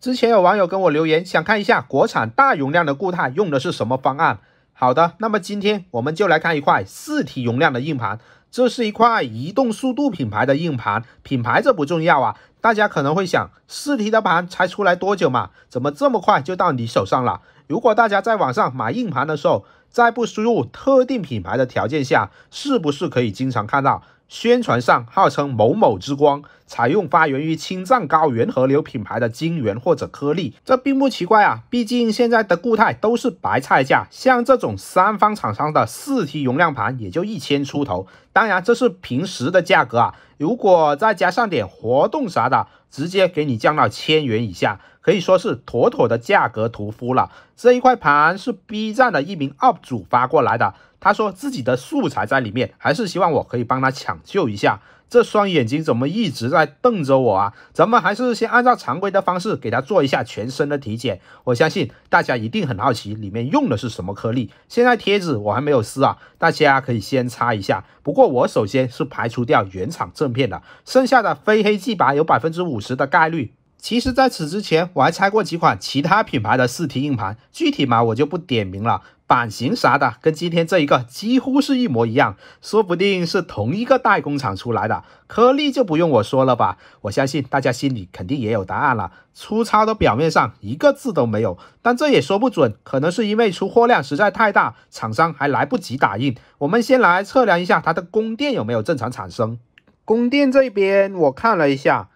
之前有网友跟我留言，想看一下国产大容量的固态用的是什么方案。好的，那么今天我们就来看一块四 T 容量的硬盘，这是一块移动速度品牌的硬盘，品牌这不重要啊。大家可能会想，四 T 的盘才出来多久嘛，怎么这么快就到你手上了？如果大家在网上买硬盘的时候，在不输入特定品牌的条件下，是不是可以经常看到？宣传上号称某某之光，采用发源于青藏高原河流品牌的晶圆或者颗粒，这并不奇怪啊。毕竟现在的固态都是白菜价，像这种三方厂商的四 T 容量盘也就一千出头。当然，这是平时的价格啊，如果再加上点活动啥的，直接给你降到千元以下，可以说是妥妥的价格屠夫了。这一块盘是 B 站的一名 UP 主发过来的。他说自己的素材在里面，还是希望我可以帮他抢救一下。这双眼睛怎么一直在瞪着我啊？咱们还是先按照常规的方式给他做一下全身的体检。我相信大家一定很好奇里面用的是什么颗粒。现在贴纸我还没有撕啊，大家可以先擦一下。不过我首先是排除掉原厂正片的，剩下的非黑即白，有百分之五十的概率。其实，在此之前，我还拆过几款其他品牌的四 T 硬盘，具体嘛，我就不点名了。版型啥的，跟今天这一个几乎是一模一样，说不定是同一个代工厂出来的。颗粒就不用我说了吧，我相信大家心里肯定也有答案了。粗糙的表面上一个字都没有，但这也说不准，可能是因为出货量实在太大，厂商还来不及打印。我们先来测量一下它的供电有没有正常产生。供电这边我看了一下。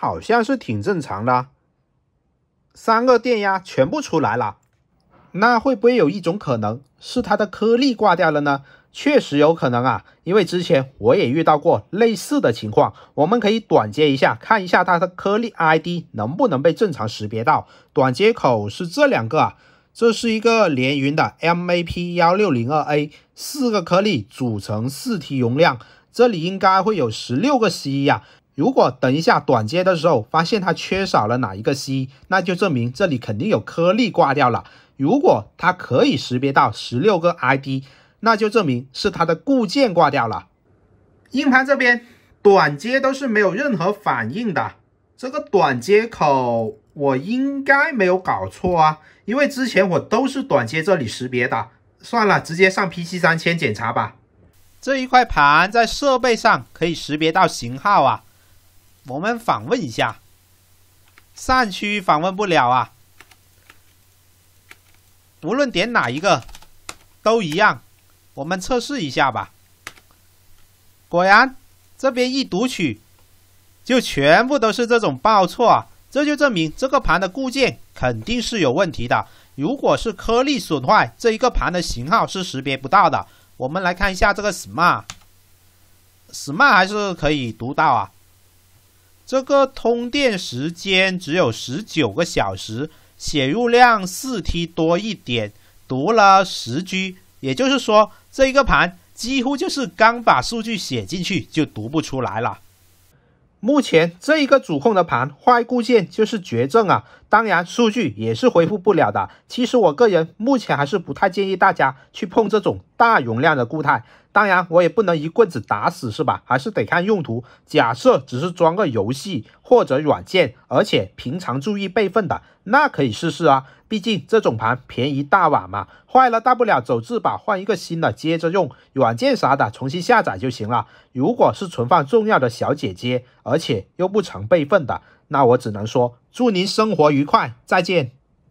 好像是挺正常的，三个电压全部出来了，那会不会有一种可能是它的颗粒挂掉了呢？确实有可能啊，因为之前我也遇到过类似的情况。我们可以短接一下，看一下它的颗粒 ID 能不能被正常识别到。短接口是这两个啊，这是一个连云的 MAP 幺六零二 A，四个颗粒组成四 T 容量，这里应该会有十六个 C 啊。如果等一下短接的时候发现它缺少了哪一个 C，那就证明这里肯定有颗粒挂掉了。如果它可以识别到十六个 I D，那就证明是它的固件挂掉了。硬盘这边短接都是没有任何反应的，这个短接口我应该没有搞错啊，因为之前我都是短接这里识别的。算了，直接上 P C 三千检查吧。这一块盘在设备上可以识别到型号啊。我们访问一下，扇区访问不了啊。无论点哪一个，都一样。我们测试一下吧。果然，这边一读取，就全部都是这种报错啊。这就证明这个盘的固件肯定是有问题的。如果是颗粒损坏，这一个盘的型号是识别不到的。我们来看一下这个 SMART，SMART 还是可以读到啊。这个通电时间只有十九个小时，写入量四 T 多一点，读了十 G，也就是说，这一个盘几乎就是刚把数据写进去就读不出来了。目前这一个主控的盘坏固件就是绝症啊。当然，数据也是恢复不了的。其实我个人目前还是不太建议大家去碰这种大容量的固态。当然，我也不能一棍子打死，是吧？还是得看用途。假设只是装个游戏或者软件，而且平常注意备份的，那可以试试啊。毕竟这种盘便宜大碗嘛，坏了大不了走质保换一个新的，接着用。软件啥的重新下载就行了。如果是存放重要的小姐姐，而且又不常备份的，那我只能说。祝您生活愉快，再见。